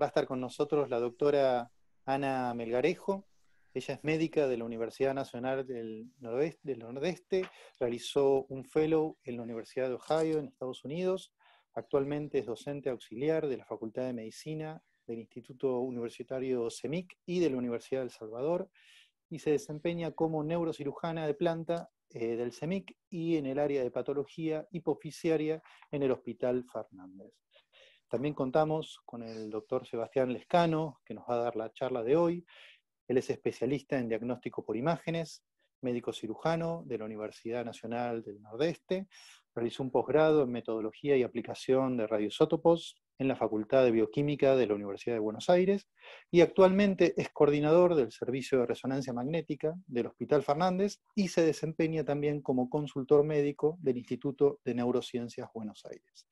Va a estar con nosotros la doctora Ana Melgarejo. Ella es médica de la Universidad Nacional del Nordeste, realizó un fellow en la Universidad de Ohio en Estados Unidos. Actualmente es docente auxiliar de la Facultad de Medicina del Instituto Universitario CEMIC e y de la Universidad del Salvador y se desempeña como neurocirujana de planta eh, del CEMIC e y en el área de patología hipoficiaria en el Hospital Fernández. También contamos con el doctor Sebastián Lescano, que nos va a dar la charla de hoy. Él es especialista en diagnóstico por imágenes, médico cirujano de la Universidad Nacional del Nordeste. Realizó un posgrado en metodología y aplicación de radioisótopos en la Facultad de Bioquímica de la Universidad de Buenos Aires y actualmente es coordinador del Servicio de Resonancia Magnética del Hospital Fernández y se desempeña también como consultor médico del Instituto de Neurociencias Buenos Aires.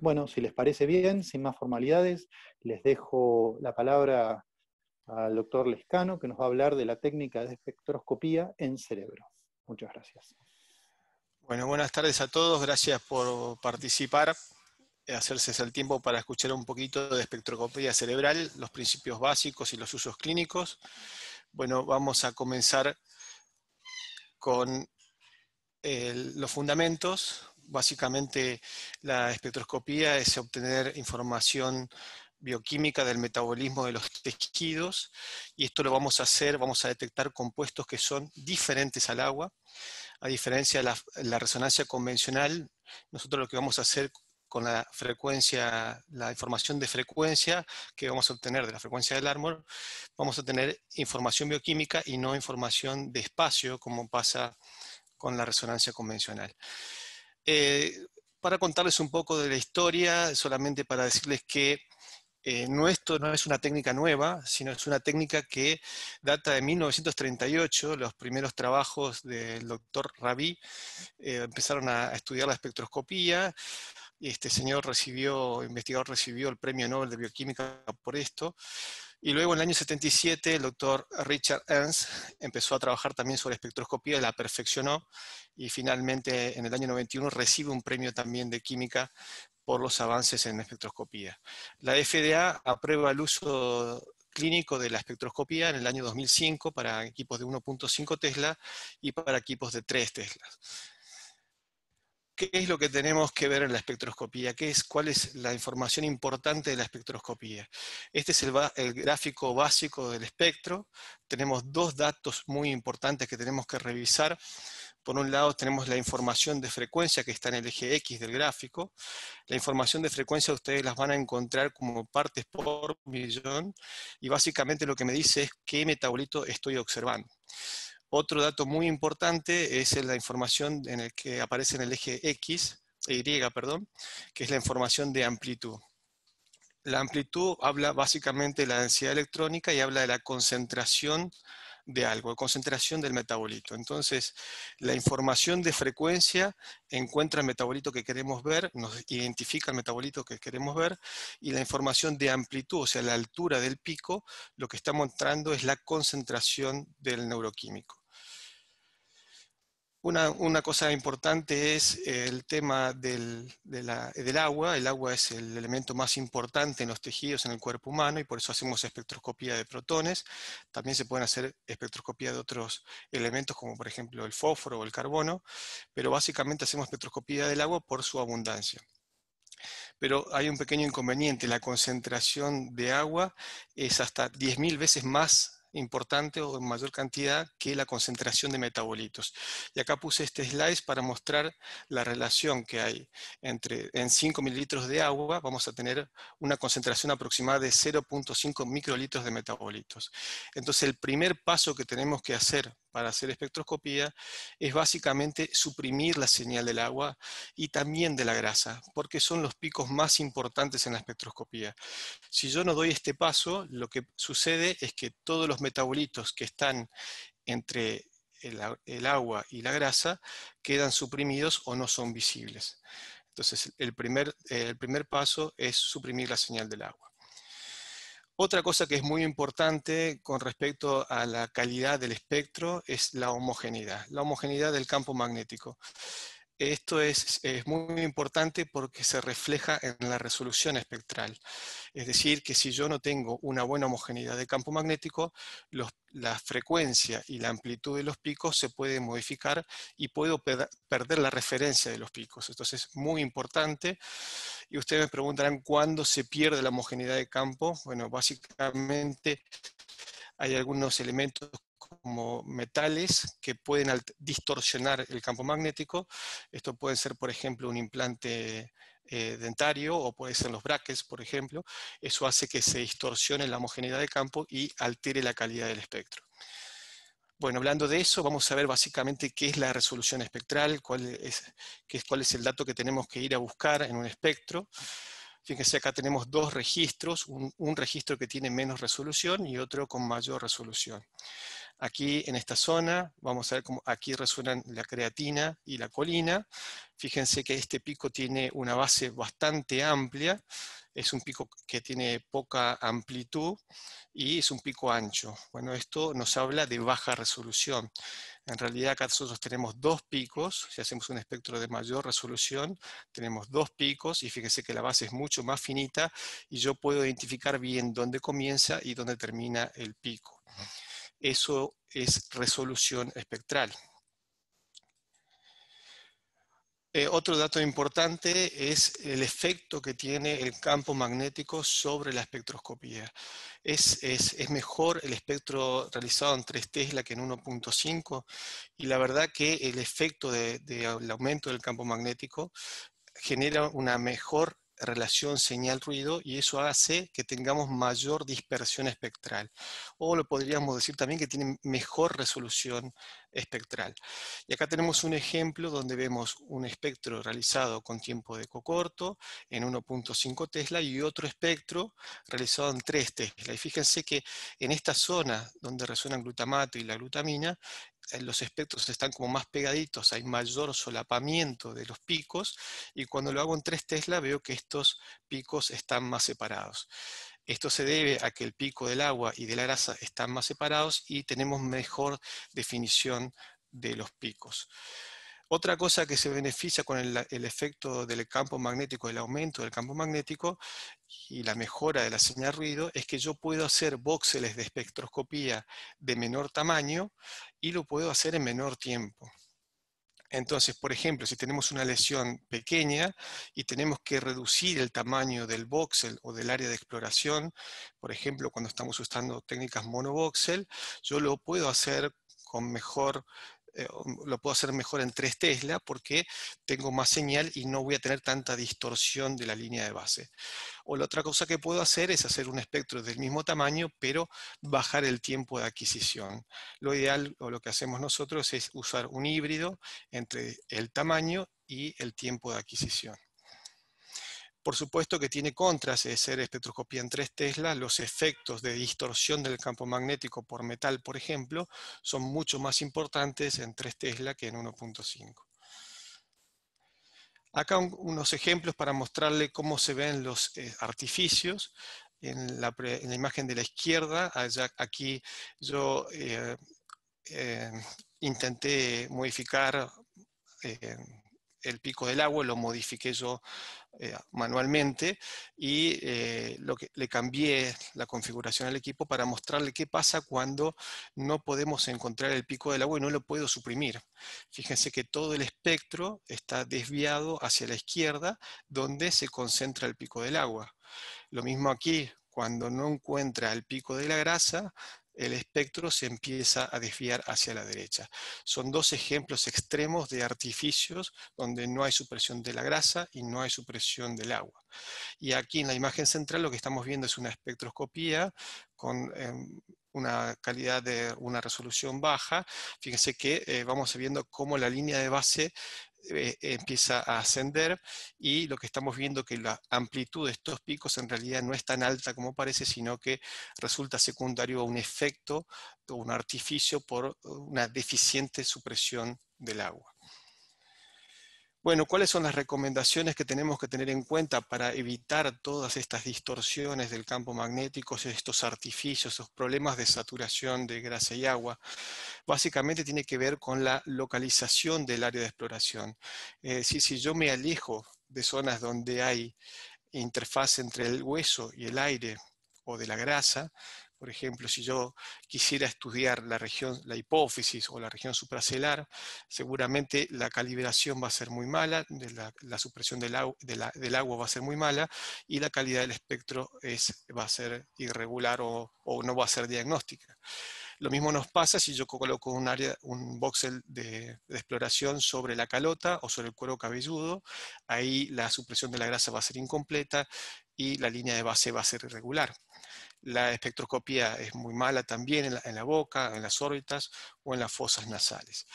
Bueno, si les parece bien, sin más formalidades, les dejo la palabra al doctor Lescano, que nos va a hablar de la técnica de espectroscopía en cerebro. Muchas gracias. Bueno, buenas tardes a todos, gracias por participar, eh, hacerse el tiempo para escuchar un poquito de espectroscopía cerebral, los principios básicos y los usos clínicos. Bueno, vamos a comenzar con eh, los fundamentos, básicamente la espectroscopía es obtener información bioquímica del metabolismo de los tejidos y esto lo vamos a hacer, vamos a detectar compuestos que son diferentes al agua. A diferencia de la, resonancia convencional, nosotros lo que vamos a hacer con la frecuencia, la información de frecuencia que vamos a obtener de la frecuencia del árbol, vamos a tener información bioquímica y no información de espacio como pasa con la resonancia convencional. Eh, para contarles un poco de la historia, solamente para decirles que eh, esto no es una técnica nueva, sino es una técnica que data de 1938. Los primeros trabajos del doctor Rabí eh, empezaron a, estudiar la espectroscopía. Este señor recibió, investigador recibió el premio Nobel de Bioquímica por esto. Y luego en el año 77 el doctor Richard Ernst empezó a trabajar también sobre espectroscopía, la perfeccionó y finalmente en el año 91 recibe un premio también de química por los avances en espectroscopía. La FDA aprueba el uso clínico de la espectroscopía en el año 2005 para equipos de 1.5 Tesla y para equipos de 3 Tesla qué es lo que tenemos que ver en la espectroscopía, ¿Qué es, cuál es la información importante de la espectroscopía. Este es el, el gráfico básico del espectro. Tenemos dos datos muy importantes que tenemos que revisar. Por un lado tenemos la información de frecuencia que está en el eje X del gráfico. La información de frecuencia ustedes las van a encontrar como partes por millón y básicamente lo que me dice es qué metabolito estoy observando. Otro dato muy importante es la información en el que aparece en el eje X, Y, perdón, que es la información de amplitud. La amplitud habla básicamente de la densidad electrónica y habla de la concentración de algo, concentración del metabolito. Entonces, la información de frecuencia encuentra el metabolito que queremos ver, nos identifica el metabolito que queremos ver, y la información de amplitud, o sea, la altura del pico, lo que está mostrando es la concentración del neuroquímico. Una, cosa importante es el tema del, del, agua. El agua es el elemento más importante en los tejidos, en el cuerpo humano, y por eso hacemos espectroscopía de protones. También se pueden hacer espectroscopía de otros elementos, como por ejemplo el fósforo o el carbono, pero básicamente hacemos espectroscopía del agua por su abundancia. Pero hay un pequeño inconveniente, la concentración de agua es hasta 10.000 veces más importante o en mayor cantidad que la concentración de metabolitos. Y acá puse este slice para mostrar la relación que hay entre en 5 mililitros de agua vamos a tener una concentración aproximada de 0.5 microlitros de metabolitos. Entonces el primer paso que tenemos que hacer para hacer espectroscopía es básicamente suprimir la señal del agua y también de la grasa, porque son los picos más importantes en la espectroscopía. Si yo no doy este paso, lo que sucede es que todos los metabolitos que están entre el, agua y la grasa quedan suprimidos o no son visibles. Entonces, el primer, el primer paso es suprimir la señal del agua. Otra cosa que es muy importante con respecto a la calidad del espectro es la homogeneidad, la homogeneidad del campo magnético. Esto es, muy importante porque se refleja en la resolución espectral. Es decir, que si yo no tengo una buena homogeneidad de campo magnético, la frecuencia y la amplitud de los picos se pueden modificar y puedo perder la referencia de los picos. Entonces es muy importante. Y ustedes me preguntarán cuándo se pierde la homogeneidad de campo. Bueno, básicamente hay algunos elementos como metales que pueden distorsionar el campo magnético. Esto puede ser, por ejemplo, un implante eh, dentario o puede ser los brackets, por ejemplo. Eso hace que se distorsione la homogeneidad de campo y altere la calidad del espectro. Bueno, hablando de eso, vamos a ver básicamente qué es la resolución espectral, cuál es, el dato que tenemos que ir a buscar en un espectro. Fíjense, acá tenemos dos registros, un registro que tiene menos resolución y otro con mayor resolución. Aquí en esta zona, vamos a ver cómo aquí resuenan la creatina y la colina. Fíjense que este pico tiene una base bastante amplia, es un pico que tiene poca amplitud y es un pico ancho. Bueno, esto nos habla de baja resolución. En realidad acá nosotros tenemos dos picos, si hacemos un espectro de mayor resolución, tenemos dos picos y fíjense que la base es mucho más finita y yo puedo identificar bien dónde comienza y dónde termina el pico. Eso es resolución espectral. Eh, otro dato importante es el efecto que tiene el campo magnético sobre la espectroscopía. Es, mejor el espectro realizado en 3 Tesla que en 1.5 y la verdad que el efecto del aumento del campo magnético genera una mejor relación señal-ruido y eso hace que tengamos mayor dispersión espectral. O lo podríamos decir también que tiene mejor resolución espectral. Y acá tenemos un ejemplo donde vemos un espectro realizado con tiempo de corto en 1.5 Tesla y otro espectro realizado en 3 Tesla. Y fíjense que en esta zona donde resuenan glutamato y la glutamina, los espectros están como más pegaditos, hay mayor solapamiento de los picos, y cuando lo hago en 3 Tesla veo que estos picos están más separados. Esto se debe a que el pico del agua y de la grasa están más separados y tenemos mejor definición de los picos. Otra cosa que se beneficia con el, efecto del campo magnético, el aumento del campo magnético y la mejora de la señal ruido, es que yo puedo hacer voxeles de espectroscopía de menor tamaño y lo puedo hacer en menor tiempo. Entonces, por ejemplo, si tenemos una lesión pequeña y tenemos que reducir el tamaño del voxel o del área de exploración, por ejemplo, cuando estamos usando técnicas monovoxel, yo lo puedo hacer con mejor eh, lo puedo hacer mejor en 3 Tesla porque tengo más señal y no voy a tener tanta distorsión de la línea de base. O la otra cosa que puedo hacer es hacer un espectro del mismo tamaño, pero bajar el tiempo de adquisición. Lo ideal, o lo que hacemos nosotros, es usar un híbrido entre el tamaño y el tiempo de adquisición. Por supuesto que tiene contras de ser espectroscopía en 3 Tesla, los efectos de distorsión del campo magnético por metal, por ejemplo, son mucho más importantes en 3 Tesla que en 1.5. Acá unos ejemplos para mostrarle cómo se ven los eh, artificios. En la, imagen de la izquierda, aquí yo eh, eh, intenté modificar el pico del agua, lo modifiqué yo eh, manualmente y eh, lo que, le cambié la configuración al equipo para mostrarle qué pasa cuando no podemos encontrar el pico del agua y no lo puedo suprimir. Fíjense que todo el espectro está desviado hacia la izquierda donde se concentra el pico del agua. Lo mismo aquí, cuando no encuentra el pico de la grasa, el espectro se empieza a desviar hacia la derecha. Son dos ejemplos extremos de artificios donde no hay supresión de la grasa y no hay supresión del agua. Y aquí en la imagen central lo que estamos viendo es una espectroscopía con em, una calidad de una resolución baja. Fíjense que eh, vamos viendo cómo la línea de base eh, empieza a ascender y lo que estamos viendo que la amplitud de estos picos en realidad no es tan alta como parece, sino que resulta secundario a un efecto o un artificio por una deficiente supresión del agua. Bueno, ¿cuáles son las recomendaciones que tenemos que tener en cuenta para evitar todas estas distorsiones del campo magnético, estos artificios, estos problemas de saturación de grasa y agua? Básicamente tiene que ver con la localización del área de exploración. Eh, si, si yo me alejo de zonas donde hay interfaz entre el hueso y el aire o de la grasa, por ejemplo, si yo quisiera estudiar la región, la hipófisis o la región supracelar, seguramente la calibración va a ser muy mala, la, supresión del, agua va a ser muy mala y la calidad del espectro va a ser irregular o, no va a ser diagnóstica. Lo mismo nos pasa si yo coloco un área, un voxel de, de exploración sobre la calota o sobre el cuero cabelludo, ahí la supresión de la grasa va a ser incompleta y la línea de base va a ser irregular. La espectroscopía es muy mala también en la, boca, en las órbitas o en las fosas nasales.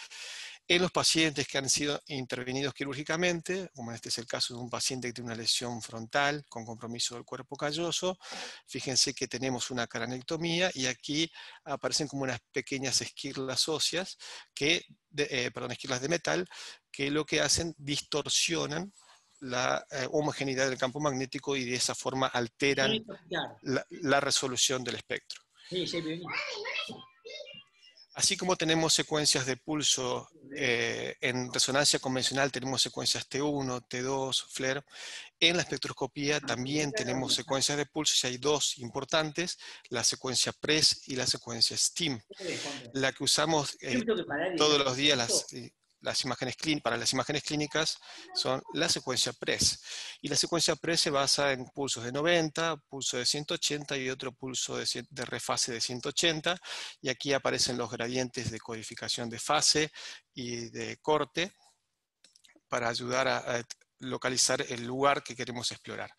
En los pacientes que han sido intervenidos quirúrgicamente, como este es el caso de un paciente que tiene una lesión frontal con compromiso del cuerpo calloso, fíjense que tenemos una caranectomía y aquí aparecen como unas pequeñas esquirlas óseas, que, eh, perdón, esquirlas de metal, que lo que hacen distorsionan la eh, homogeneidad del campo magnético y de esa forma alteran la, resolución del espectro. Así como tenemos secuencias de pulso eh, en resonancia convencional, tenemos secuencias T1, T2, Fler, En la espectroscopía ah, también tenemos secuencias de pulso y hay dos importantes, la secuencia PRESS e y la secuencia STEAM. La que usamos eh, todos los días, las, las imágenes para las imágenes clínicas son la secuencia PRESS. Y la secuencia PRESS se basa en pulsos de 90, pulso de 180 y otro pulso de, refase de 180. Y aquí aparecen los gradientes de codificación de fase y de corte para ayudar a, localizar el lugar que queremos explorar.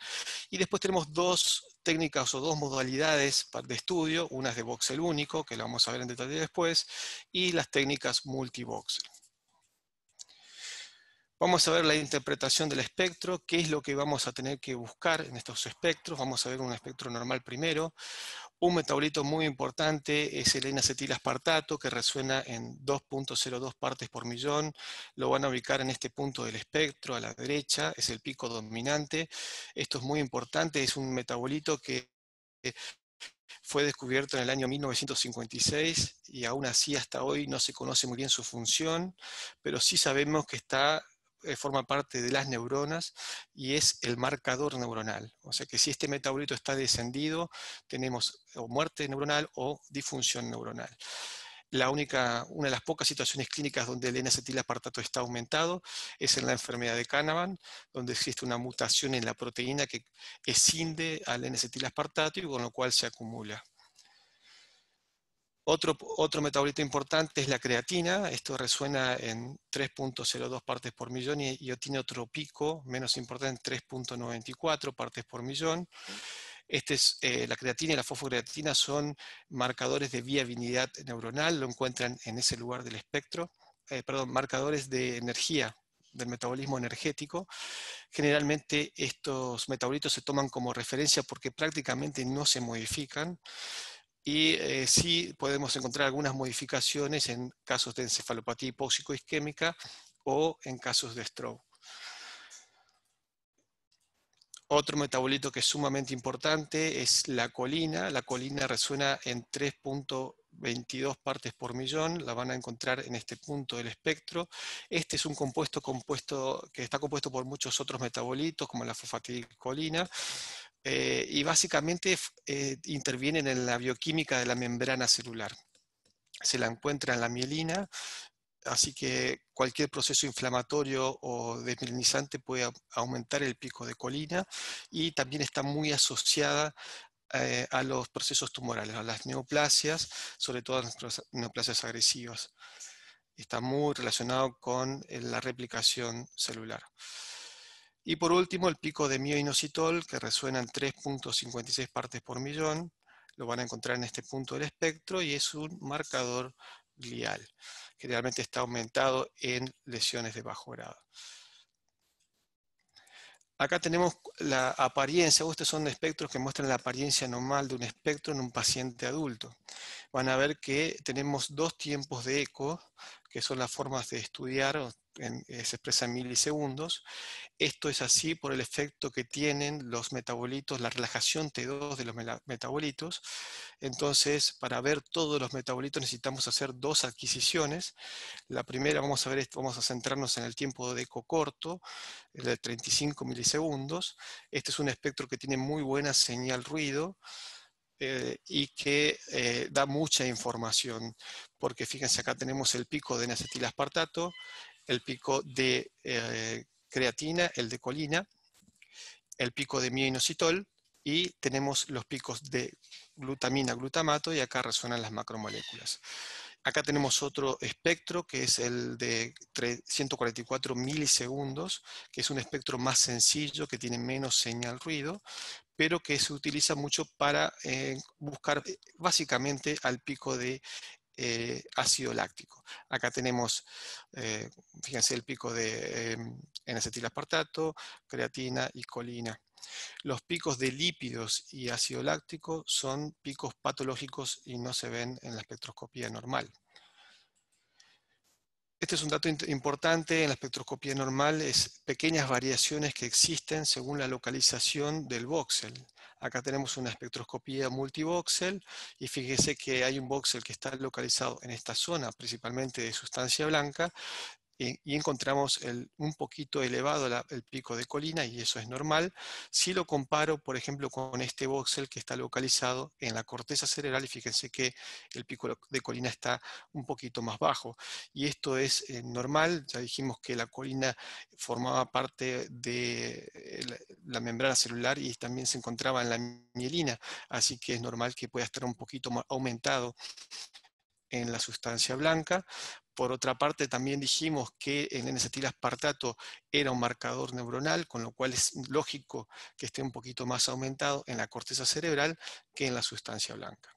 Y después tenemos dos técnicas o dos modalidades de estudio, unas de voxel único, que la vamos a ver en detalle después, y las técnicas multivoxel. Vamos a ver la interpretación del espectro, qué es lo que vamos a tener que buscar en estos espectros. Vamos a ver un espectro normal primero. Un metabolito muy importante es el enacetilaspartato que resuena en 2.02 partes por millón. Lo van a ubicar en este punto del espectro, a la derecha, es el pico dominante. Esto es muy importante, es un metabolito que fue descubierto en el año 1956 y aún así hasta hoy no se conoce muy bien su función, pero sí sabemos que está eh, forma parte de las neuronas y es el marcador neuronal. O sea que si este metabolito está descendido, tenemos o muerte neuronal o disfunción neuronal. La única, una de las pocas situaciones clínicas donde el N-acetilaspartato está aumentado es en la enfermedad de Canavan, donde existe una mutación en la proteína que escinde al N-acetilaspartato y con lo cual se acumula. Otro, metabolito importante es la creatina, esto resuena en 3.02 partes por millón y, tiene otro pico menos importante 3.94 partes por millón. Este es, eh, la creatina y la fosfocreatina son marcadores de viabilidad neuronal, lo encuentran en ese lugar del espectro, eh, perdón, marcadores de energía del metabolismo energético. Generalmente estos metabolitos se toman como referencia porque prácticamente no se modifican y eh, sí podemos encontrar algunas modificaciones en casos de encefalopatía hipóxico-isquémica o en casos de stroke. Otro metabolito que es sumamente importante es la colina. La colina resuena en 3.22 partes por millón. La van a encontrar en este punto del espectro. Este es un compuesto, compuesto que está compuesto por muchos otros metabolitos, como la fosfatidicolina. Eh, y básicamente eh, intervienen en la bioquímica de la membrana celular. Se la encuentra en la mielina, así que cualquier proceso inflamatorio o desmielinizante puede aumentar el pico de colina y también está muy asociada eh, a los procesos tumorales, a las neoplasias, sobre todo a las neoplasias agresivas. Está muy relacionado con la replicación celular. Y por último, el pico de mioinositol, que resuena en 3.56 partes por millón, lo van a encontrar en este punto del espectro y es un marcador glial. Generalmente está aumentado en lesiones de bajo grado. Acá tenemos la apariencia, estos son espectros que muestran la apariencia normal de un espectro en un paciente adulto. Van a ver que tenemos dos tiempos de eco que son las formas de estudiar, eh, se se en milisegundos. Esto es así por el efecto que tienen los metabolitos, la relajación T2 de los metabolitos. Entonces, para ver todos los metabolitos necesitamos hacer dos adquisiciones. La primera, vamos a, ver, vamos a centrarnos en el tiempo de eco corto, el de 35 milisegundos. Este es un espectro que tiene muy buena señal ruido. Eh, y que eh, da mucha información, porque fíjense acá tenemos el pico de nacetilaspartato, el pico de eh, creatina, el de colina, el pico de mioinositol y tenemos los picos de glutamina, glutamato y acá resuenan las macromoléculas. Acá tenemos otro espectro que es el de 144 milisegundos, que es un espectro más sencillo, que tiene menos señal ruido, pero que se utiliza mucho para eh, buscar eh, básicamente al pico de eh, ácido láctico. Acá tenemos, fíjense, el pico de en acetil creatina y colina. Los picos de lípidos y ácido láctico son picos patológicos y no se ven en la espectroscopía normal. Este es un dato importante en la espectroscopía normal, es pequeñas variaciones que existen según la localización del voxel. Acá tenemos una espectroscopía multivoxel y fíjese que hay un voxel que está localizado en esta zona, principalmente de sustancia blanca, y, encontramos un poquito elevado el pico de colina y eso es normal. Si lo comparo, por ejemplo, con este voxel que está localizado en la corteza cerebral y fíjense que el pico de colina está un poquito más bajo. Y esto es eh, normal, ya dijimos que la colina formaba parte de eh, la, la membrana celular y también se encontraba en la mielina, así que es normal que pueda estar un poquito más aumentado en la sustancia blanca, por otra parte, también dijimos que el N-acetil-aspartato era un marcador neuronal, con lo cual es lógico que esté un poquito más aumentado en la corteza cerebral que en la sustancia blanca.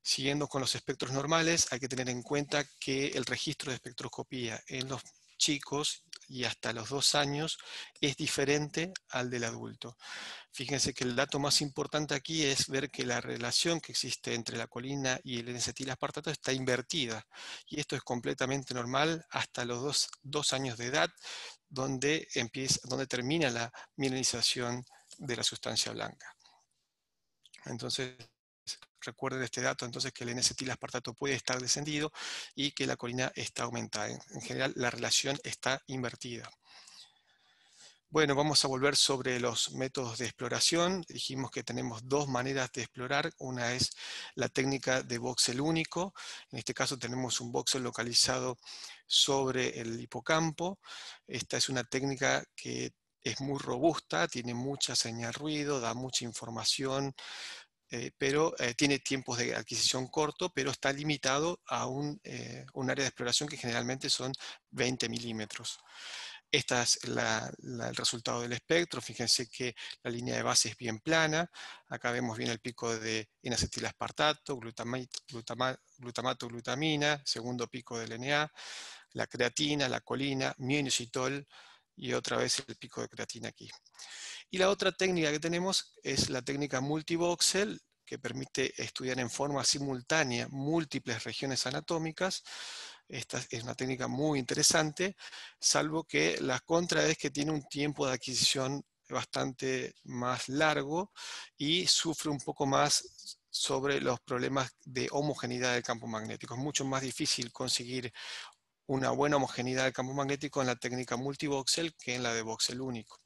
Siguiendo con los espectros normales, hay que tener en cuenta que el registro de espectroscopía en los chicos y hasta los dos años es diferente al del adulto. Fíjense que el dato más importante aquí es ver que la relación que existe entre la colina y el n está invertida. Y esto es completamente normal hasta los dos, años de edad, donde, empieza, donde termina la mineralización de la sustancia blanca. Entonces, recuerden este dato entonces que el y el aspartato puede estar descendido y que la colina está aumentada. En general, la relación está invertida. Bueno, vamos a volver sobre los métodos de exploración. Dijimos que tenemos dos maneras de explorar. Una es la técnica de voxel único. En este caso tenemos un voxel localizado sobre el hipocampo. Esta es una técnica que es muy robusta, tiene mucha señal ruido, da mucha información eh, pero eh, tiene tiempos de adquisición corto, pero está limitado a un, eh, área de exploración que generalmente son 20 milímetros. Este es el resultado del espectro. Fíjense que la línea de base es bien plana. Acá vemos bien el pico de inacetilaspartato, glutamato, glutamato, glutamina, segundo pico del NA, la creatina, la colina, mioinositol y otra vez el pico de creatina aquí. Y la otra técnica que tenemos es la técnica multivoxel, que permite estudiar en forma simultánea múltiples regiones anatómicas. Esta es una técnica muy interesante, salvo que la contra es que tiene un tiempo de adquisición bastante más largo y sufre un poco más sobre los problemas de homogeneidad del campo magnético. Es mucho más difícil conseguir una buena homogeneidad del campo magnético en la técnica multivoxel que en la de voxel único.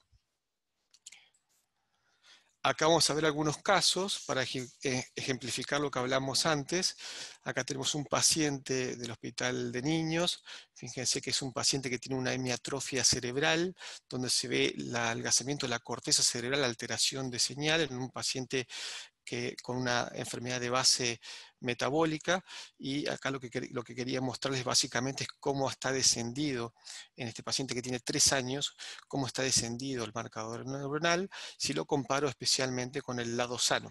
Acá vamos a ver algunos casos para eh, ejemplificar lo que hablamos antes. Acá tenemos un paciente del hospital de niños. Fíjense que es un paciente que tiene una hemiatrofia cerebral, donde se ve el algazamiento de la corteza cerebral, alteración de señal en un paciente con una enfermedad de base metabólica y acá lo que, lo que quería mostrarles básicamente es cómo está descendido en este paciente que tiene tres años, cómo está descendido el marcador neuronal si lo comparo especialmente con el lado sano.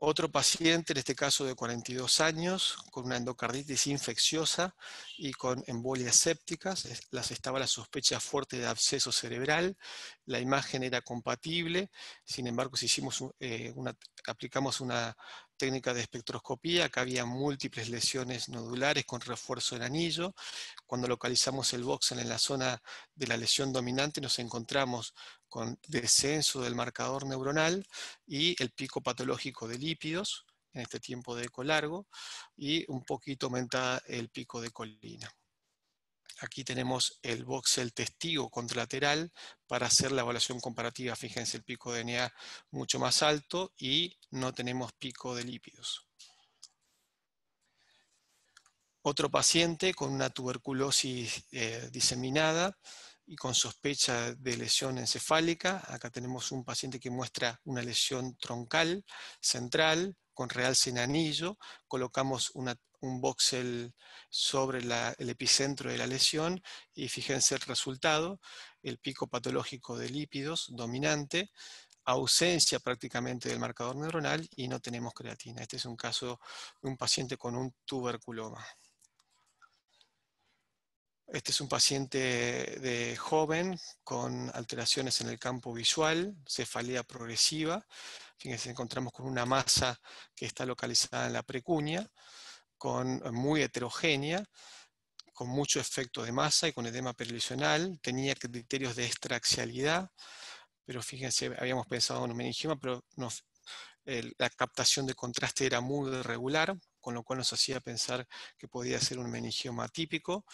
Otro paciente, en este caso de 42 años, con una endocarditis infecciosa y con embolias sépticas, las estaba la sospecha fuerte de absceso cerebral, la imagen era compatible, sin embargo, si hicimos eh, una, aplicamos una técnica de espectroscopía, acá había múltiples lesiones nodulares con refuerzo en anillo. Cuando localizamos el voxel en la zona de la lesión dominante nos encontramos con descenso del marcador neuronal y el pico patológico de lípidos en este tiempo de eco largo y un poquito aumentada el pico de colina. Aquí tenemos el voxel testigo contralateral para hacer la evaluación comparativa. Fíjense el pico de DNA mucho más alto y no tenemos pico de lípidos. Otro paciente con una tuberculosis eh, diseminada y con sospecha de lesión encefálica. Acá tenemos un paciente que muestra una lesión troncal, central, con realce en anillo, colocamos un voxel sobre el epicentro de la lesión y fíjense el resultado, el pico patológico de lípidos dominante, ausencia prácticamente del marcador neuronal y no tenemos creatina. Este es un caso de un paciente con un tuberculoma. Este es un paciente de joven con alteraciones en el campo visual, cefalea progresiva, Fíjense, encontramos con una masa que está localizada en la precuña, con, eh, muy heterogénea, con mucho efecto de masa y con edema perilusional. Tenía criterios de extraxialidad, pero fíjense, habíamos pensado en un meningioma, pero la captación de contraste era muy irregular, con lo cual nos hacía pensar que podía ser un meningioma típico.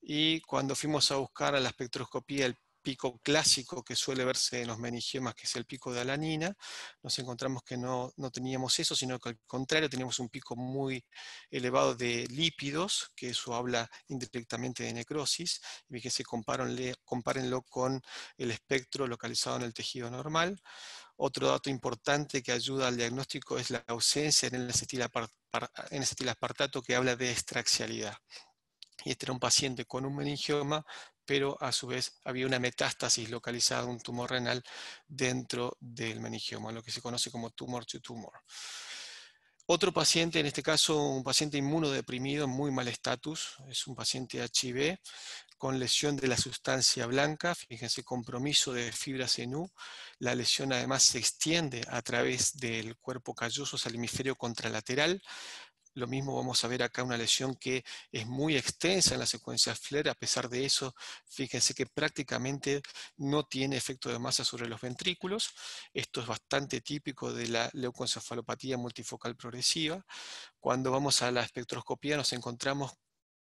Y cuando fuimos a buscar a la espectroscopía el pico clásico que suele verse en los meningiomas, que es el pico de alanina, nos encontramos que no, no, teníamos eso, sino que al contrario teníamos un pico muy elevado de lípidos, que eso habla indirectamente de necrosis, y que se compárenlo, con el espectro localizado en el tejido normal. Otro dato importante que ayuda al diagnóstico es la ausencia en el acetil aspartato que habla de extraxialidad y este era un paciente con un meningioma pero a su vez había una metástasis localizada, un tumor renal dentro del meningioma, lo que se conoce como tumor to tumor. Otro paciente, en este caso un paciente inmunodeprimido, muy mal estatus, es un paciente HIV con lesión de la sustancia blanca, fíjense, compromiso de fibras en La lesión además se extiende a través del cuerpo calloso al hemisferio contralateral, lo mismo vamos a ver acá una lesión que es muy extensa en la secuencia FLER, a pesar de eso, fíjense que prácticamente no tiene efecto de masa sobre los ventrículos. Esto es bastante típico de la leucoencefalopatía multifocal progresiva. Cuando vamos a la espectroscopía nos encontramos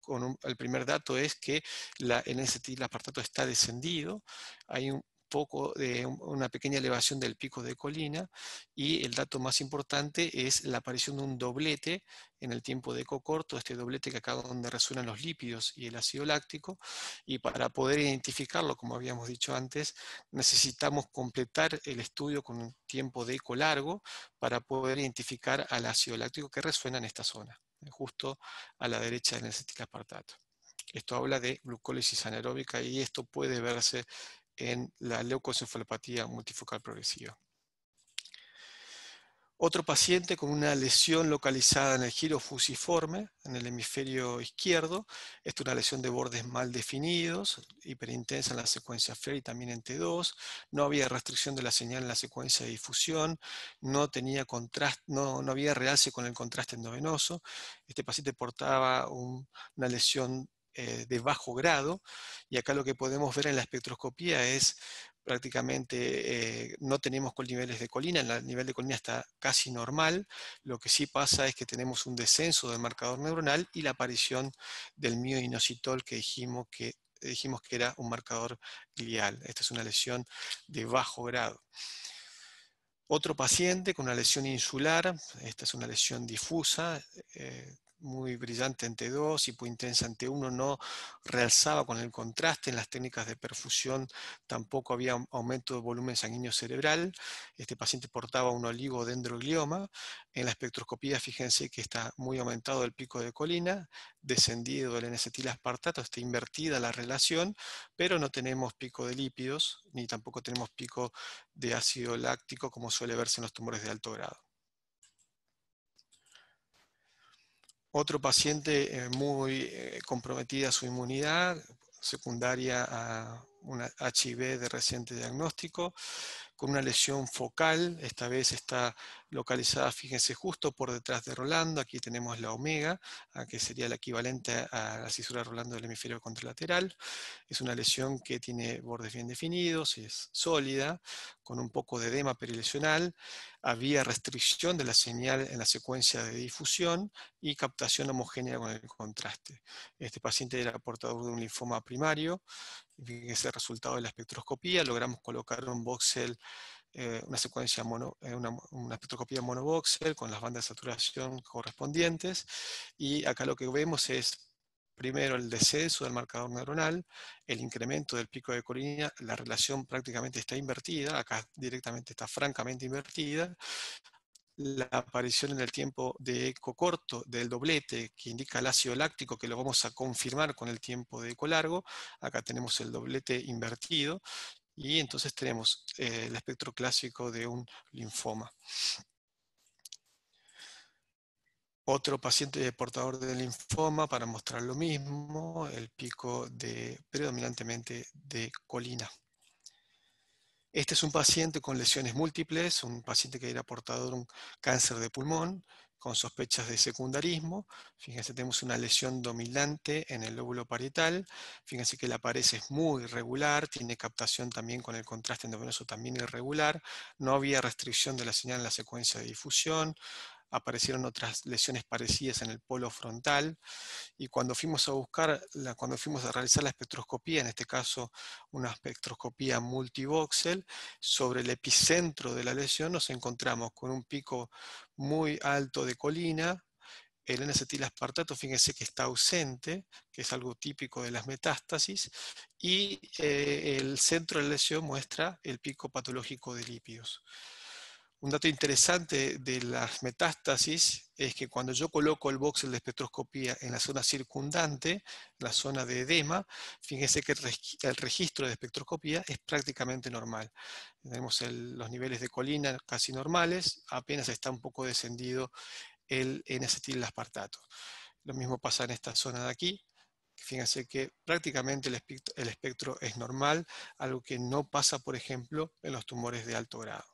con el primer dato es que la, en ese el está descendido, hay un, poco de una pequeña elevación del pico de colina y el dato más importante es la aparición de un doblete en el tiempo de eco corto, este doblete que acá donde resuenan los lípidos y el ácido láctico y para poder identificarlo, como habíamos dicho antes, necesitamos completar el estudio con un tiempo de eco largo para poder identificar al ácido láctico que resuena en esta zona, justo a la derecha del acetilaspartato. Esto habla de glucólisis anaeróbica y esto puede verse en la leucocefalopatía multifocal progresiva. Otro paciente con una lesión localizada en el giro fusiforme, en el hemisferio izquierdo. Esta es una lesión de bordes mal definidos, hiperintensa en la secuencia fer y también en T2. No había restricción de la señal en la secuencia de difusión. No, tenía contraste, no, había realce con el contraste endovenoso. Este paciente portaba una lesión eh, de bajo grado, y acá lo que podemos ver en la espectroscopía es prácticamente eh, no tenemos niveles de colina, el nivel de colina está casi normal, lo que sí pasa es que tenemos un descenso del marcador neuronal y la aparición del mioinositol que dijimos que, dijimos que era un marcador glial. Esta es una lesión de bajo grado. Otro paciente con una lesión insular, esta es una lesión difusa, eh, muy brillante ante dos y muy intensa ante uno, no realzaba con el contraste en las técnicas de perfusión, tampoco había aumento de volumen sanguíneo cerebral, este paciente portaba un oligodendroglioma, en la espectroscopía fíjense que está muy aumentado el pico de colina, descendido el n aspartato, está invertida la relación, pero no tenemos pico de lípidos, ni tampoco tenemos pico de ácido láctico como suele verse en los tumores de alto grado. Otro paciente eh, muy eh, comprometida su inmunidad, secundaria a una HIV de reciente diagnóstico, con una lesión focal, esta vez está localizada, fíjense, justo por detrás de Rolando. Aquí tenemos la omega, ah, que sería el equivalente a la cisura de Rolando del hemisferio contralateral. Es una lesión que tiene bordes bien definidos, es sólida, con un poco de edema perilesional. Había restricción de la señal en la secuencia de difusión y captación homogénea con el contraste. Este paciente era portador de un linfoma primario. Fíjense el resultado de la espectroscopía. Logramos colocar un voxel eh, una secuencia mono, eh, una, una, espectroscopía monovoxel con las bandas de saturación correspondientes. Y acá lo que vemos es primero el descenso del marcador neuronal, el incremento del pico de colina, la relación prácticamente está invertida, acá directamente está francamente invertida, la aparición en el tiempo de eco corto del doblete que indica el ácido láctico que lo vamos a confirmar con el tiempo de eco largo, acá tenemos el doblete invertido y entonces tenemos eh, el espectro clásico de un linfoma. Otro paciente portador de linfoma para mostrar lo mismo, el pico de, predominantemente de colina. Este es un paciente con lesiones múltiples, un paciente que era portador de un cáncer de pulmón, con sospechas de secundarismo. Fíjense, tenemos una lesión dominante en el lóbulo parietal. Fíjense que la pared es muy irregular, tiene captación también con el contraste endovenoso también irregular. No había restricción de la señal en la secuencia de difusión aparecieron otras lesiones parecidas en el polo frontal y cuando fuimos a buscar, cuando fuimos a realizar la espectroscopía, en este caso una espectroscopía multivoxel, sobre el epicentro de la lesión nos encontramos con un pico muy alto de colina, el n aspartato, fíjense que está ausente, que es algo típico de las metástasis, y eh, el centro de la lesión muestra el pico patológico de lípidos. Un dato interesante de las metástasis es que cuando yo coloco el voxel de espectroscopía en la zona circundante, la zona de edema, fíjense que el registro de espectroscopía es prácticamente normal. Tenemos los niveles de colina casi normales, apenas está un poco descendido el n aspartato. Lo mismo pasa en esta zona de aquí, Fíjense que prácticamente el espectro es normal, algo que no pasa, por ejemplo, en los tumores de alto grado.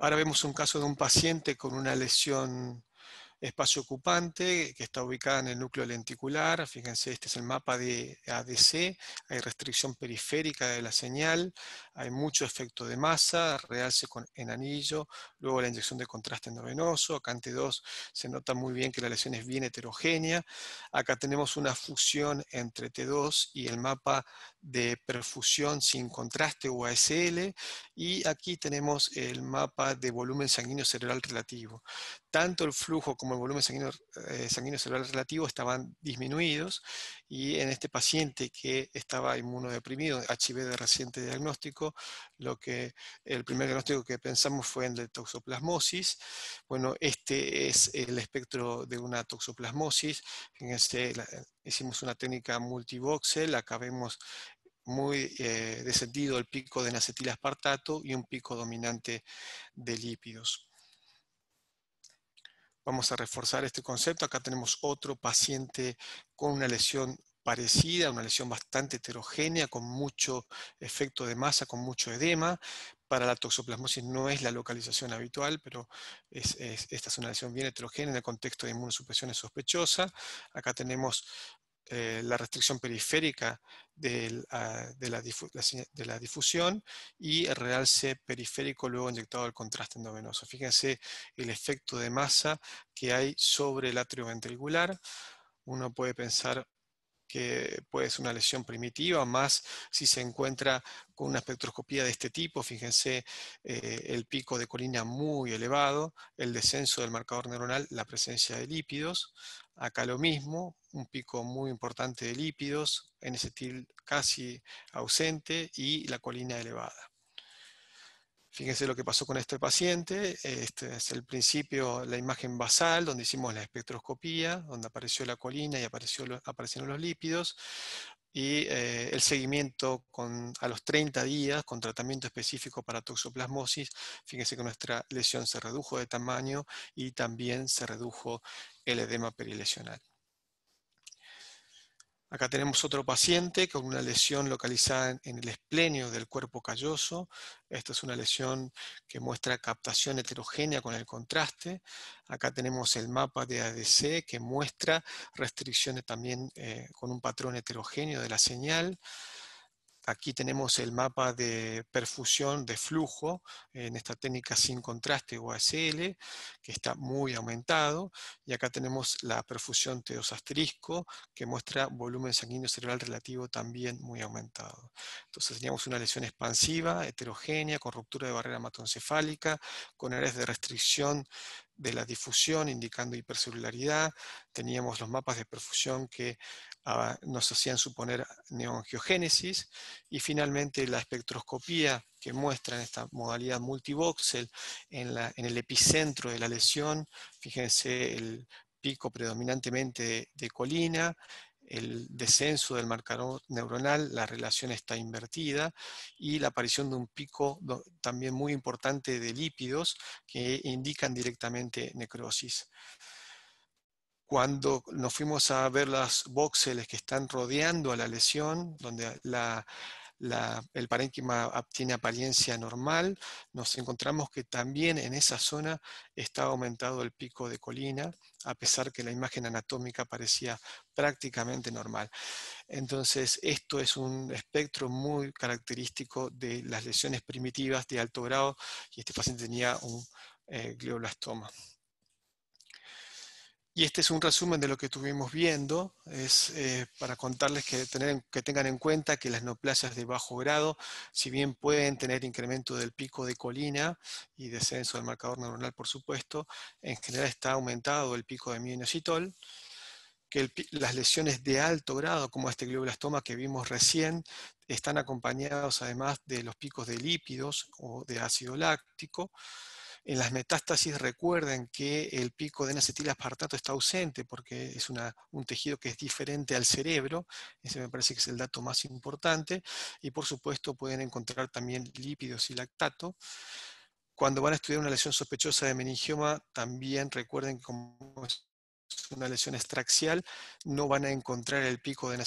Ahora vemos un caso de un paciente con una lesión espacio ocupante, que está ubicada en el núcleo lenticular. Fíjense, este es el mapa de ADC. Hay restricción periférica de la señal, hay mucho efecto de masa, realce con, en anillo, luego la inyección de contraste endovenoso. Acá en t 2 se nota muy bien que la lesión es bien heterogénea. Acá tenemos una fusión entre T2 y el mapa de perfusión sin contraste o ASL. Y aquí tenemos el mapa de volumen sanguíneo cerebral relativo tanto el flujo como el volumen eh, sanguíneo, celular relativo estaban disminuidos y en este paciente que estaba inmunodeprimido, HIV de reciente diagnóstico, lo que el primer diagnóstico que pensamos fue en de toxoplasmosis. Bueno, este es el espectro de una toxoplasmosis. en este hicimos una técnica multivoxel, acabemos muy eh, descendido el pico de nacetilaspartato y un pico dominante de lípidos. Vamos a reforzar este concepto. Acá tenemos otro paciente con una lesión parecida, una lesión bastante heterogénea, con mucho efecto de masa, con mucho edema. Para la toxoplasmosis no es la localización habitual, pero esta es una lesión bien heterogénea en el contexto de inmunosupresión sospechosa. Acá tenemos eh, la restricción periférica ah, de, la difusión y el realce periférico luego inyectado al contraste endovenoso. Fíjense el efecto de masa que hay sobre el atrio ventricular. Uno puede pensar que puede ser una lesión primitiva, más si se encuentra con una espectroscopía de este tipo, fíjense eh, el pico de colina muy elevado, el descenso del marcador neuronal, la presencia de lípidos, Acá lo mismo, un pico muy importante de lípidos, en acetil casi ausente y la colina elevada. Fíjense lo que pasó con este paciente. Este es el principio, la imagen basal, donde hicimos la espectroscopía, donde apareció la colina y apareció, aparecieron los lípidos. Y eh, el seguimiento con, a los 30 días con tratamiento específico para toxoplasmosis. Fíjense que nuestra lesión se redujo de tamaño y también se redujo el edema perilesional. Acá tenemos otro paciente con una lesión localizada en el esplenio del cuerpo calloso. Esta es una lesión que muestra captación heterogénea con el contraste. Acá tenemos el mapa de ADC que muestra restricciones también eh, con un patrón heterogéneo de la señal. Aquí tenemos el mapa de perfusión de flujo en esta técnica sin contraste o ASL, que está muy aumentado. Y acá tenemos la perfusión T2 asterisco, que muestra volumen sanguíneo cerebral relativo también muy aumentado. Entonces teníamos una lesión expansiva, heterogénea, con ruptura de barrera hematoencefálica, con áreas de restricción de la difusión indicando hipercelularidad. Teníamos los mapas de perfusión que nos hacían suponer neongiogénesis y finalmente la espectroscopía que muestra en esta modalidad multivoxel en, el epicentro de la lesión, fíjense el pico predominantemente de colina, el descenso del marcador neuronal, la relación está invertida y la aparición de un pico también muy importante de lípidos que indican directamente necrosis cuando nos fuimos a ver las voxeles que están rodeando a la lesión, donde el parénquima tiene apariencia normal, nos encontramos que también en esa zona está aumentado el pico de colina, a pesar que la imagen anatómica parecía prácticamente normal. Entonces, esto es un espectro muy característico de las lesiones primitivas de alto grado y este paciente tenía un eh, glioblastoma. Y este es un resumen de lo que estuvimos viendo. Es eh, para contarles que, que, tengan en cuenta que las neoplasias de bajo grado, si bien pueden tener incremento del pico de colina y descenso del marcador neuronal, por supuesto, en general está aumentado el pico de aminocitol. que las lesiones de alto grado, como este glioblastoma que vimos recién, están acompañados además de los picos de lípidos o de ácido láctico, en las metástasis recuerden que el pico de n está ausente porque es un tejido que es diferente al cerebro, ese me parece que es el dato más importante, y por supuesto pueden encontrar también lípidos y lactato. Cuando van a estudiar una lesión sospechosa de meningioma, también recuerden que como es una lesión extraxial, no van a encontrar el pico de n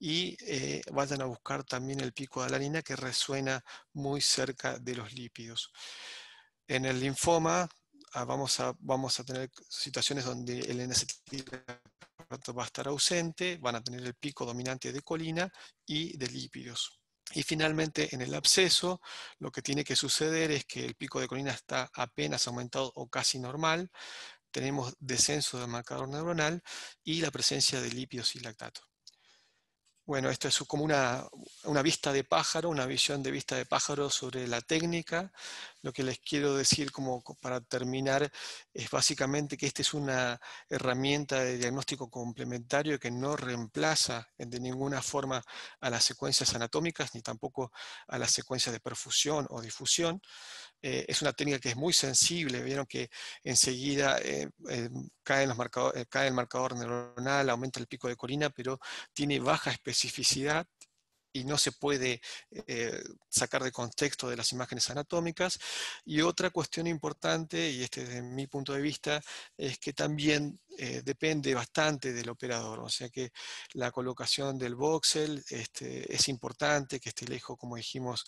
y eh, vayan a buscar también el pico de alanina que resuena muy cerca de los lípidos. En el linfoma ah, vamos, a, tener situaciones donde el NST va a estar ausente, van a tener el pico dominante de colina y de lípidos. Y finalmente, en el absceso, lo que tiene que suceder es que el pico de colina está apenas aumentado o casi normal, tenemos descenso del marcador neuronal y la presencia de lípidos y lactato. Bueno, esto es como una, vista de pájaro, una visión de vista de pájaro sobre la técnica. Lo que les quiero decir como para terminar es básicamente que esta es una herramienta de diagnóstico complementario que no reemplaza de ninguna forma a las secuencias anatómicas ni tampoco a las secuencias de perfusión o difusión. Eh, es una técnica que es muy sensible, vieron que enseguida eh, eh, cae, en cae el marcador neuronal, aumenta el pico de colina, pero tiene baja especificidad y no se puede eh, sacar de contexto de las imágenes anatómicas. Y otra cuestión importante, y este desde mi punto de vista, es que también eh, depende bastante del operador, o sea que la colocación del voxel este, es importante, que esté lejos, como dijimos,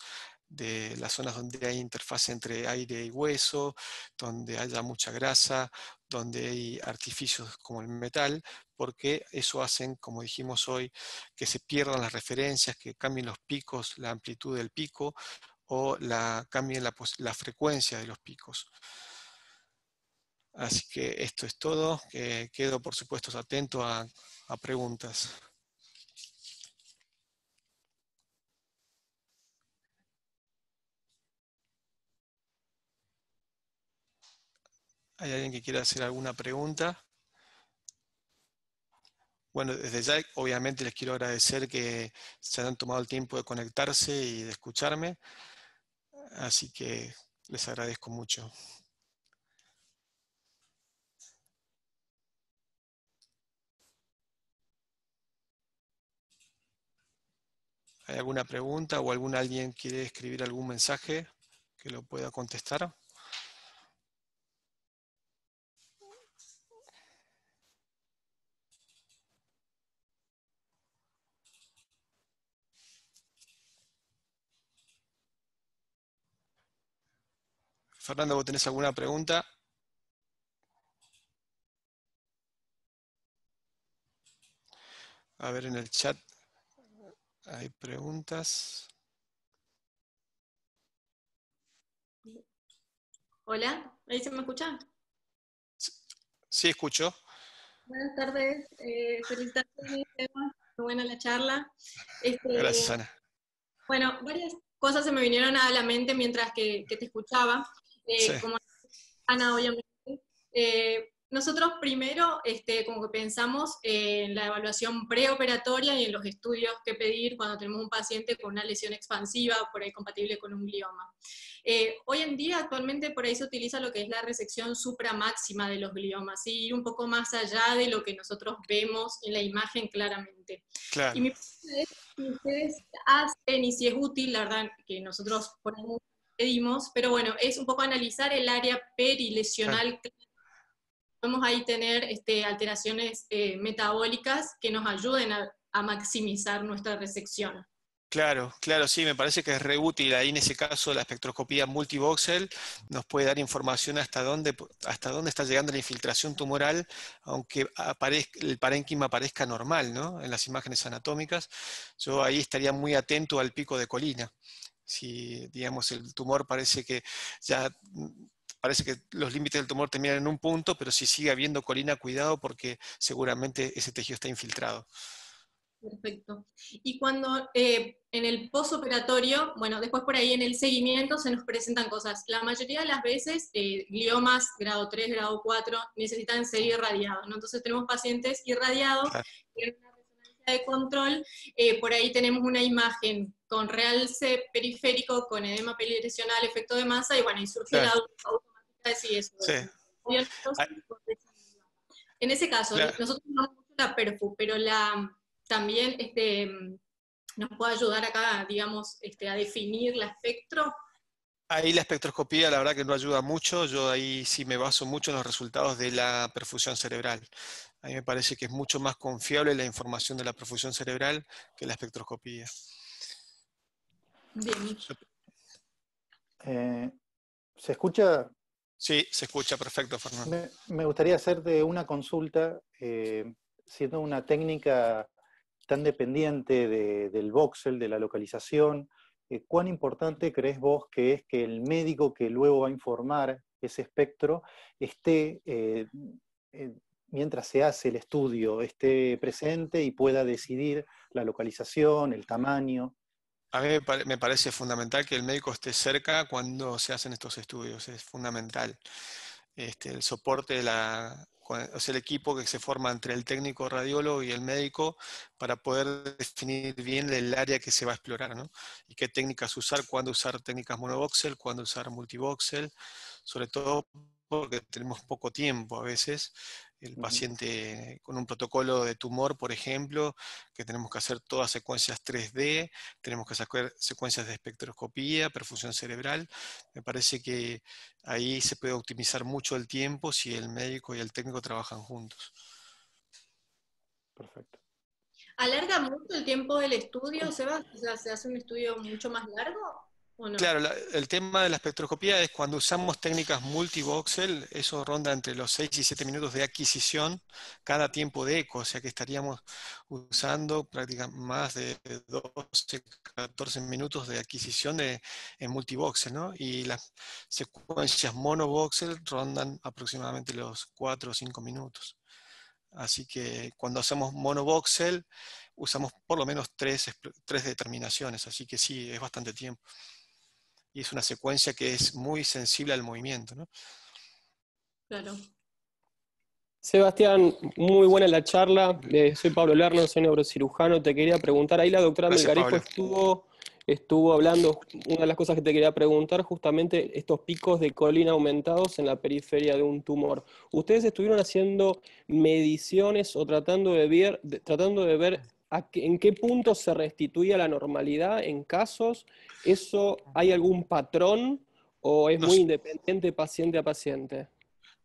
de las zonas donde hay interfaz entre aire y hueso, donde haya mucha grasa, donde hay artificios como el metal, porque eso hacen, como dijimos hoy, que se pierdan las referencias, que cambien los picos, la amplitud del pico o la, cambien la, frecuencia de los picos. Así que esto es todo. quedo, por supuesto, atento a preguntas. ¿Hay alguien que quiera hacer alguna pregunta? Bueno, desde ya obviamente les quiero agradecer que se han tomado el tiempo de conectarse y de escucharme, así que les agradezco mucho. ¿Hay alguna pregunta o algún alguien quiere escribir algún mensaje que lo pueda contestar? Fernando, ¿vos tenés alguna pregunta? A ver en el chat. Hay preguntas. Hola, ¿ahí se me escucha? Sí, escucho. Buenas tardes, eh, felicitaciones, Muy buena la charla. Este, Gracias, Ana. Bueno, varias cosas se me vinieron a la mente mientras que te escuchaba. Eh, como Ana, obviamente. Eh, nosotros primero, este, como que pensamos en la evaluación preoperatoria y en los estudios que pedir cuando tenemos un paciente con una lesión expansiva, por ahí compatible con un glioma. Eh, hoy en día, actualmente, por ahí se utiliza lo que es la resección supramáxima de los gliomas, y ir un poco más allá de lo que nosotros vemos en la imagen claramente. Y mi pregunta es si ustedes hacen y si es útil, la verdad, que nosotros ponemos pedimos, pero bueno, es un poco analizar el área perilesional. Podemos ahí tener este, alteraciones eh, metabólicas que nos ayuden a, maximizar nuestra resección. Claro, claro, sí, me parece que es re útil. Ahí en ese caso la espectroscopía multivoxel nos puede dar información hasta dónde, hasta dónde está llegando la infiltración tumoral, aunque el parénquima parezca normal, ¿no? En las imágenes anatómicas. Yo ahí estaría muy atento al pico de colina. Si, digamos, el tumor parece que ya mm, parece que los límites del tumor terminan en un punto, pero si sigue habiendo colina, cuidado porque seguramente ese tejido está infiltrado. Perfecto. Y cuando eh, en el posoperatorio, bueno, después por ahí en el seguimiento se nos presentan cosas. La mayoría de las veces, eh, gliomas grado 3, grado 4, necesitan ser irradiados. ¿no? Entonces tenemos pacientes irradiados, y de control, eh, por ahí tenemos una imagen con realce periférico, con edema peligresional, efecto de masa, y bueno, y surge la automática eso. En ese caso, nosotros no la perfu, pero la, también este, nos puede ayudar acá, digamos, este, a definir la espectro Ahí la espectroscopía la verdad que no ayuda mucho, yo ahí sí me baso mucho en los resultados de la perfusión cerebral. A mí me parece que es mucho más confiable la información de la perfusión cerebral que la espectroscopía. Bien. Eh, ¿Se escucha? Sí, se escucha perfecto, Fernando. Me, me gustaría hacerte una consulta, eh, siendo una técnica tan dependiente del voxel, de la localización, eh, ¿cuán importante crees vos que es que el médico que luego va a informar ese espectro esté, eh, eh, mientras se hace el estudio, esté presente y pueda decidir la localización, el tamaño? A mí me parece fundamental que el médico esté cerca cuando se hacen estos estudios, es fundamental. Este, el soporte de la, es el equipo que se forma entre el técnico radiólogo y el médico para poder definir bien el área que se va a explorar, ¿no? Y qué técnicas usar, cuándo usar técnicas monovoxel, cuándo usar multivoxel, sobre todo porque tenemos poco tiempo a veces, el paciente con un protocolo de tumor, por ejemplo, que tenemos que hacer todas secuencias 3D, tenemos que sacar secuencias de espectroscopía, perfusión cerebral. Me parece que ahí se puede optimizar mucho el tiempo si el médico y el técnico trabajan juntos. Perfecto. ¿Alarga mucho el tiempo del estudio, Sebas? ¿se hace un estudio mucho más largo? Claro, el tema de la espectroscopía es cuando usamos técnicas multivoxel, eso ronda entre los 6 y 7 minutos de adquisición cada tiempo de eco, o sea que estaríamos usando prácticamente más de 12, 14 minutos de adquisición en multivoxel, ¿no? Y las secuencias monovoxel rondan aproximadamente los 4 o 5 minutos. Así que cuando hacemos monovoxel usamos por lo menos tres, tres determinaciones, así que sí, es bastante tiempo y es una secuencia que es muy sensible al movimiento. ¿no? Claro. Sebastián, muy buena la charla. Eh, soy Pablo Lerno, soy neurocirujano. Te quería preguntar, ahí la doctora Melgarejo estuvo, estuvo hablando, una de las cosas que te quería preguntar, justamente estos picos de colina aumentados en la periferia de un tumor. ¿Ustedes estuvieron haciendo mediciones o tratando de ver, tratando de ver en qué punto se restituye la normalidad en casos, ¿eso hay algún patrón o es muy independiente paciente a paciente?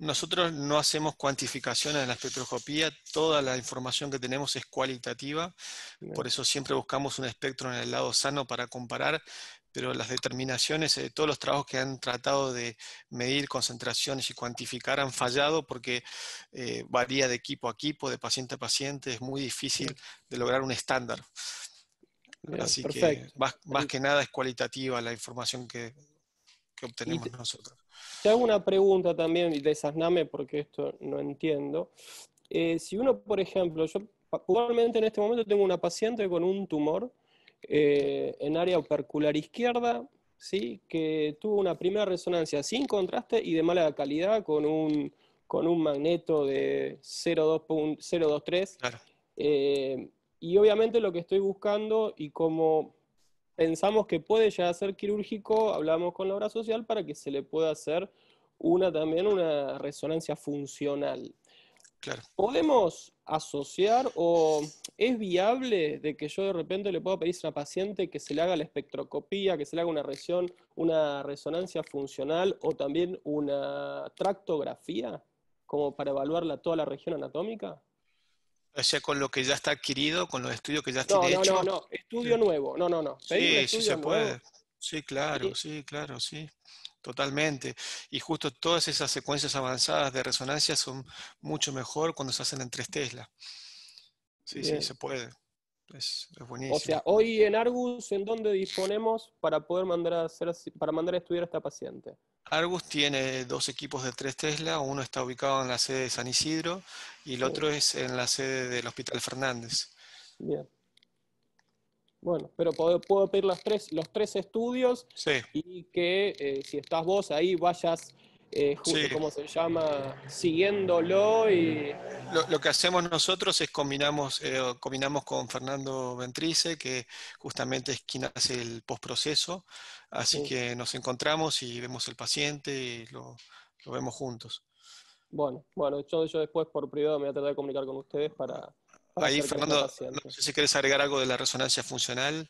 Nosotros no hacemos cuantificaciones en la espectroscopía, toda la información que tenemos es cualitativa, por eso siempre buscamos un espectro en el lado sano para comparar, pero las determinaciones de eh, todos los trabajos que han tratado de medir concentraciones y cuantificar han fallado porque eh, varía de equipo a equipo, de paciente a paciente, es muy difícil de lograr un estándar. Así que más, que nada es cualitativa la información que, obtenemos nosotros. Te hago una pregunta también y desasname porque esto no entiendo. Eh, si uno, por ejemplo, yo actualmente en este momento tengo una paciente con un tumor eh, en área opercular izquierda, ¿sí? que tuvo una primera resonancia sin contraste y de mala calidad con un, con un magneto de 0.23. Eh, y obviamente lo que estoy buscando y como pensamos que puede ya ser quirúrgico, hablamos con la obra social para que se le pueda hacer una también una resonancia funcional. ¿Podemos asociar o es viable de que yo de repente le pueda pedir a una paciente que se le haga la espectrocopía, que se le haga una, una resonancia funcional o también una tractografía como para evaluar toda la región anatómica? O sea, con lo que ya está adquirido, con los estudios que ya no, tiene no, hecho. No, no, estudio nuevo, no, no, no. sí, sí se puede. Sí, claro, sí. claro, sí. Totalmente. Y justo todas esas secuencias avanzadas de resonancia son mucho mejor cuando se hacen en 3 Tesla. Sí, sí, se puede. Es, buenísimo. O sea, este hoy en Argus, ¿en dónde disponemos para poder mandar a, hacer, para mandar estudiar a esta paciente? Argus tiene dos equipos de tres Tesla, uno está ubicado en la sede de San Isidro y el otro es en la sede del Hospital Fernández. Bien. Bueno, pero puedo, pedir los tres, los tres estudios y que eh, si estás vos ahí vayas eh, justo como se llama? Siguiéndolo y... Lo, que hacemos nosotros es combinamos, eh, combinamos con Fernando Ventrice, que justamente es quien hace el postproceso, así que nos encontramos y vemos el paciente y lo, vemos juntos. Bueno, bueno, yo, después por privado me voy a tratar de comunicar con ustedes para... Ahí, Fernando, no sé si quieres agregar algo de la resonancia funcional.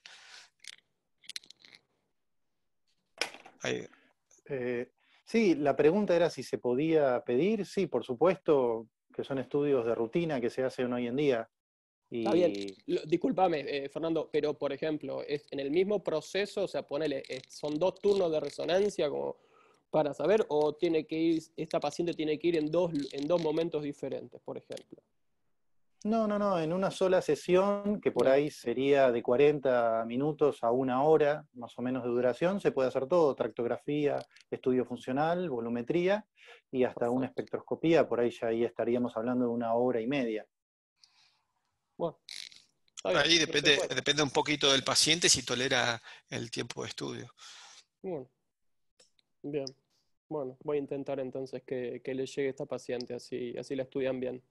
Ahí. Eh, Sí, la pregunta era si se podía pedir. Sí, por supuesto, que son estudios de rutina que se hacen hoy en día. Y... Está bien. Disculpame, eh, Fernando, pero por ejemplo, es en el mismo proceso, o sea, ponele, eh, son dos turnos de resonancia como para saber, o tiene que ir, esta paciente tiene que ir en dos, en dos momentos diferentes, por ejemplo. No, no, no, en una sola sesión, que por ahí sería de 40 minutos a una hora más o menos de duración, se puede hacer todo, tractografía, estudio funcional, volumetría y hasta una espectroscopía, por ahí ya estaríamos hablando de una hora y media. Bueno, ahí, depende, depende un poquito del paciente si tolera el tiempo de estudio. Bien, bien. Bueno, voy a intentar entonces que, le llegue esta paciente, así, así la estudian bien.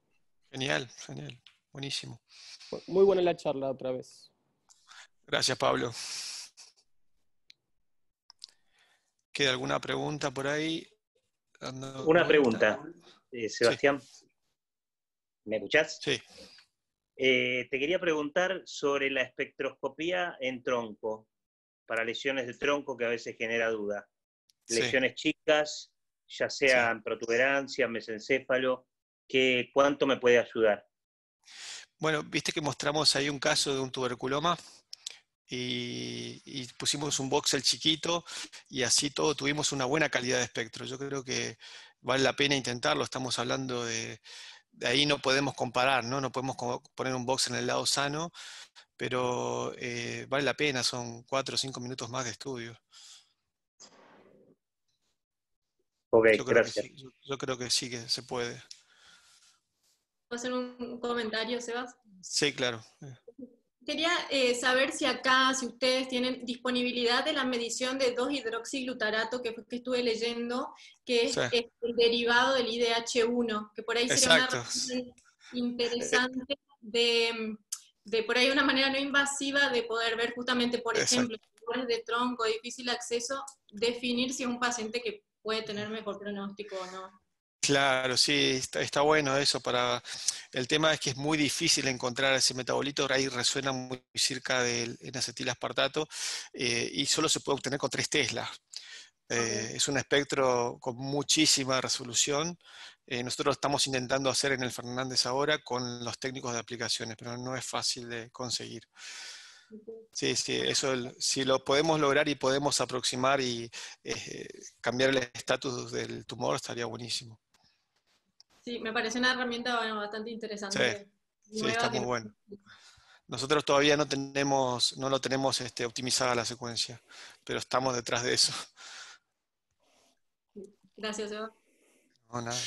Genial, genial. Buenísimo. Muy buena la charla otra vez. Gracias, Pablo. ¿Queda alguna pregunta por ahí? Una pregunta, eh, Sebastián. ¿Me escuchás? Sí. Eh, te quería preguntar sobre la espectroscopía en tronco, para lesiones de tronco que a veces genera duda. Lesiones chicas, ya sean en protuberancia, mesencéfalo, cuánto me puede ayudar. Bueno, viste que mostramos ahí un caso de un tuberculoma y, pusimos un voxel chiquito y así todo tuvimos una buena calidad de espectro. Yo creo que vale la pena intentarlo, estamos hablando de, ahí no podemos comparar, ¿no? no podemos poner un box en el lado sano, pero eh, vale la pena, son cuatro o cinco minutos más de estudio. Ok, gracias. yo creo que sí que se puede hacer un comentario, Sebas? Sí, claro. Quería eh, saber si acá, si ustedes tienen disponibilidad de la medición de 2-hidroxiglutarato, que, estuve leyendo, que es, el derivado del IDH1, que por ahí sería una interesante de, por ahí una manera no invasiva de poder ver justamente, por ejemplo, tumores de tronco, difícil acceso, definir si es un paciente que puede tener mejor pronóstico o no. Claro, sí, está, bueno eso para... El tema es que es muy difícil encontrar ese metabolito, ahí resuena muy cerca del en aspartato, eh, y solo se puede obtener con tres teslas. Eh, es un espectro con muchísima resolución. Eh, nosotros lo estamos intentando hacer en el Fernández ahora con los técnicos de aplicaciones, pero no es fácil de conseguir. Sí, sí, eso si lo podemos lograr y podemos aproximar y cambiar el estatus del tumor estaría buenísimo. Sí, me parece una herramienta bastante interesante. Sí, está muy bueno. Nosotros todavía no tenemos, no lo tenemos este, optimizada la secuencia, pero estamos detrás de eso. Gracias, Eva. No, nada.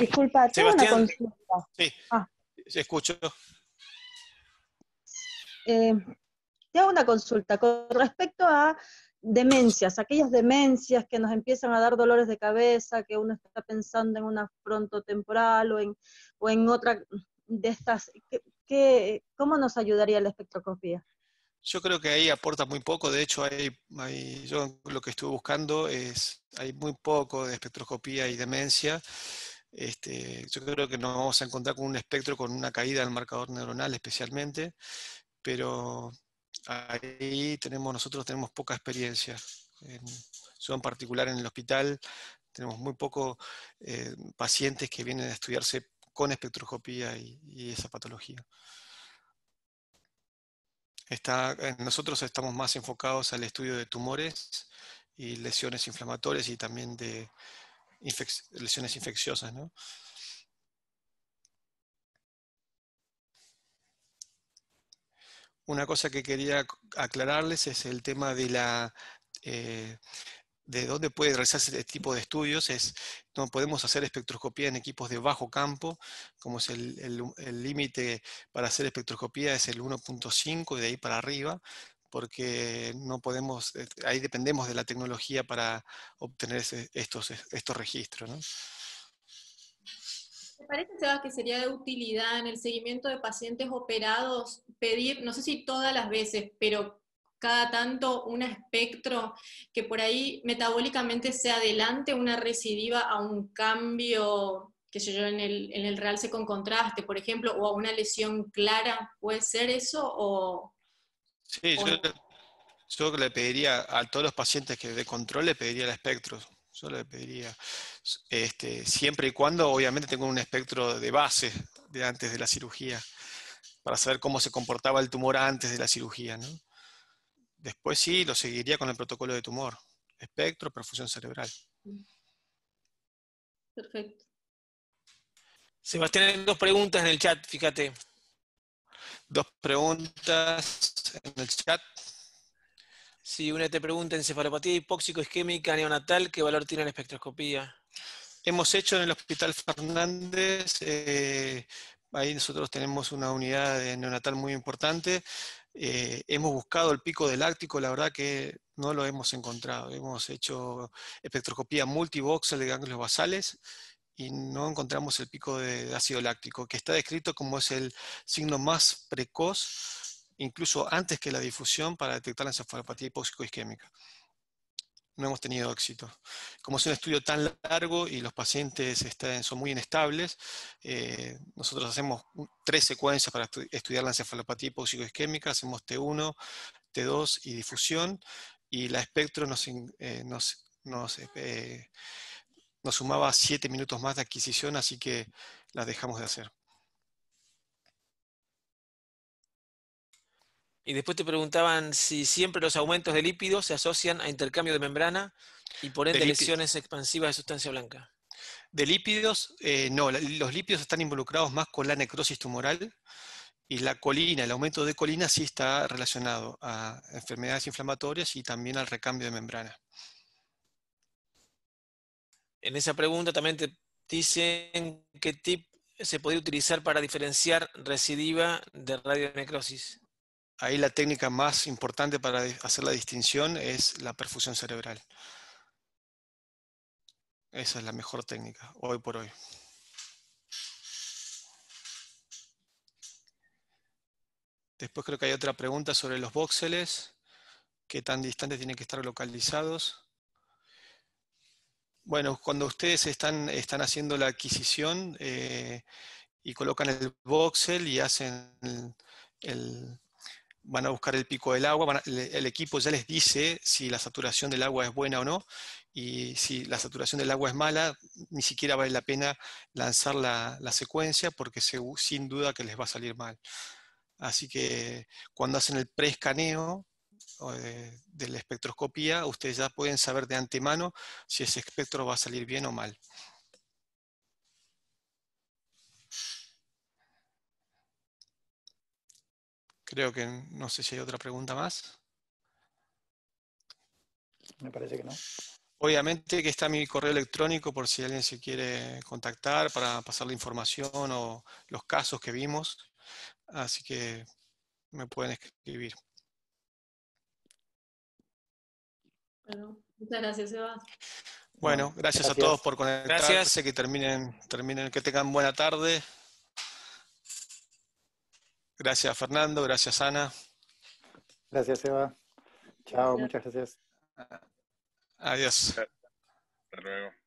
Disculpa, tengo una consulta. Sí, ah. escucho. Eh, te una consulta con respecto a demencias, aquellas demencias que nos empiezan a dar dolores de cabeza, que uno está pensando en una frontotemporal o en, o en otra de estas. que cómo nos ayudaría la espectroscopía? Yo creo que ahí aporta muy poco, de hecho hay, yo lo que estuve buscando es, hay muy poco de espectroscopía y demencia. Este, yo creo que nos vamos a encontrar con un espectro con una caída del marcador neuronal especialmente, pero ahí tenemos, nosotros tenemos poca experiencia. En, yo en particular en el hospital tenemos muy pocos eh, pacientes que vienen a estudiarse con espectroscopía y, esa patología. Está, eh, nosotros estamos más enfocados al estudio de tumores y lesiones inflamatorias y también de lesiones infecciosas, ¿no? una cosa que quería aclararles es el tema de la... Eh, de dónde puede realizarse este tipo de estudios es, no podemos hacer espectroscopía en equipos de bajo campo, como es el límite para hacer espectroscopía es el 1.5 y de ahí para arriba, porque no podemos, eh, ahí dependemos de la tecnología para obtener estos, estos registros. ¿no? ¿Te parece, Sebas, que sería de utilidad en el seguimiento de pacientes operados pedir, no sé si todas las veces, pero cada tanto un espectro que por ahí metabólicamente se adelante una recidiva a un cambio, que sé yo, en el, en el realce con contraste, por ejemplo, o a una lesión clara? ¿Puede ser eso o...? Sí, yo, yo, le pediría a todos los pacientes que de control, le pediría el espectro. Yo le pediría, este, siempre y cuando obviamente tengo un espectro de base de antes de la cirugía, para saber cómo se comportaba el tumor antes de la cirugía. Después sí, lo seguiría con el protocolo de tumor, espectro, perfusión cerebral. Perfecto. Sebastián, hay dos preguntas en el chat, fíjate. Dos preguntas en el chat. Si una te pregunta, encefalopatía hipóxico-isquémica neonatal, ¿qué valor tiene la espectroscopía? Hemos hecho en el Hospital Fernández, eh, ahí nosotros tenemos una unidad de neonatal muy importante. Eh, hemos buscado el pico del láctico, la verdad que no lo hemos encontrado. Hemos hecho espectroscopía multivoxel de ganglios basales y no encontramos el pico de ácido láctico, que está descrito como es el signo más precoz incluso antes que la difusión para detectar la encefalopatía hipóxico-isquémica. No hemos tenido éxito. Como es un estudio tan largo y los pacientes son muy inestables, eh, nosotros hacemos tres secuencias para estudiar la encefalopatía hipóxico-isquémica, hacemos T1, T2 y difusión, y la espectro nos, eh, eh, nos sumaba siete minutos más de adquisición, así que la dejamos de hacer. Y después te preguntaban si siempre los aumentos de lípidos se asocian a intercambio de membrana y por ende lesiones expansivas de sustancia blanca. De lípidos, eh, no, los lípidos están involucrados más con la necrosis tumoral y la colina, el aumento de colina sí está relacionado a enfermedades inflamatorias y también al recambio de membrana. En esa pregunta también te dicen qué tip se podría utilizar para diferenciar recidiva de radionecrosis ahí la técnica más importante para hacer la distinción es la perfusión cerebral. Esa es la mejor técnica, hoy por hoy. Después creo que hay otra pregunta sobre los voxeles, qué tan distantes tienen que estar localizados. Bueno, cuando ustedes están, están haciendo la adquisición eh, y colocan el voxel y hacen el van a buscar el pico del agua, el, equipo ya les dice si la saturación del agua es buena o no, y si la saturación del agua es mala, ni siquiera vale la pena lanzar la, secuencia porque sin duda que les va a salir mal. Así que cuando hacen el prescaneo de, eh, de la espectroscopía, ustedes ya pueden saber de antemano si ese espectro va a salir bien o mal. Creo que no sé si hay otra pregunta más. Me parece que no. Obviamente que está mi correo electrónico por si alguien se quiere contactar para pasar la información o los casos que vimos. Así que me pueden escribir. Bueno, muchas gracias, Eva. Bueno, gracias, a todos por conectarse, gracias. que terminen, terminen, que tengan buena tarde. Gracias Fernando, gracias Ana. Gracias Eva. Chao, muchas gracias. Adiós. Hasta luego.